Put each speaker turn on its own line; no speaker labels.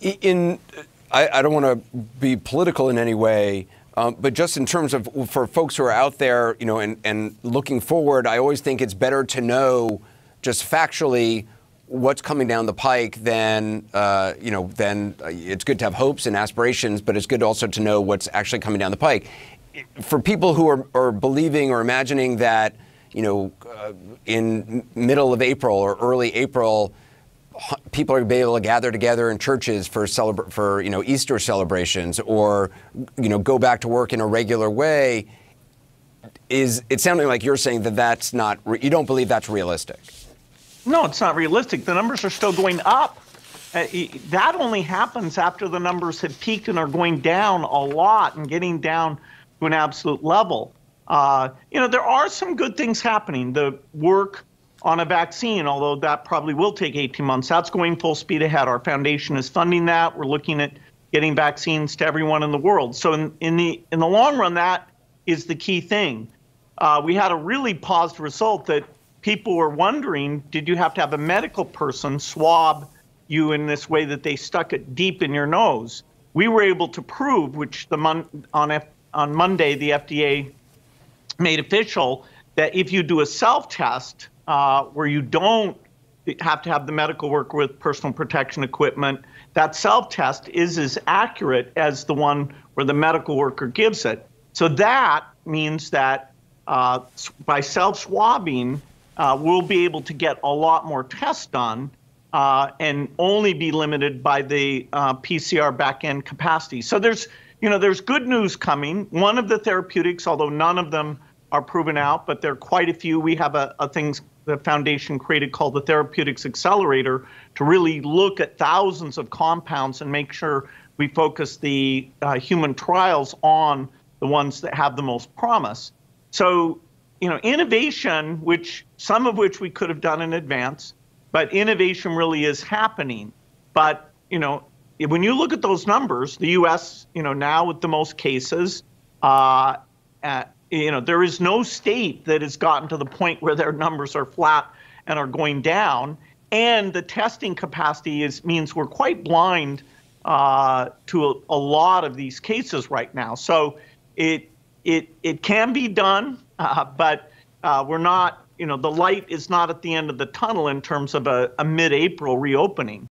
In, I, I don't want to be political in any way. Um, but just in terms of for folks who are out there, you know, and, and looking forward, I always think it's better to know just factually what's coming down the pike than uh, you know then uh, it's good to have hopes and aspirations but it's good also to know what's actually coming down the pike for people who are, are believing or imagining that you know uh, in middle of april or early april people are be able to gather together in churches for celebra- for you know Easter celebrations or you know go back to work in a regular way is it's sounding like you're saying that that's not re- you don't believe that's realistic.
No, it's not realistic. The numbers are still going up. Uh, that only happens after the numbers have peaked and are going down a lot and getting down to an absolute level. Uh, you know, there are some good things happening. The work on a vaccine, although that probably will take 18 months. That's going full speed ahead. Our foundation is funding that. We're looking at getting vaccines to everyone in the world. So in, in the in the long run, that is the key thing. Uh, we had a really paused result that people were wondering: Did you have to have a medical person swab you in this way that they stuck it deep in your nose? We were able to prove, which the mon- on F- on Monday the FDA made official, that if you do a self test uh, where you don't have to have the medical worker with personal protection equipment, that self test is as accurate as the one where the medical worker gives it. So that means that uh, by self swabbing, uh, we'll be able to get a lot more tests done uh, and only be limited by the uh, PCR backend capacity. So there's you know there's good news coming. One of the therapeutics, although none of them are proven out, but there are quite a few. We have a, a things the foundation created called the Therapeutics Accelerator to really look at thousands of compounds and make sure we focus the uh, human trials on the ones that have the most promise. So, you know, innovation, which some of which we could have done in advance, but innovation really is happening. But, you know, when you look at those numbers, the U.S., you know, now with the most cases, uh, at, you know, there is no state that has gotten to the point where their numbers are flat and are going down. And the testing capacity is means we're quite blind uh, to a, a, lot of these cases right now. So it it it can be done, uh, but uh, we're not. You know, the light is not at the end of the tunnel in terms of a, a mid-April reopening.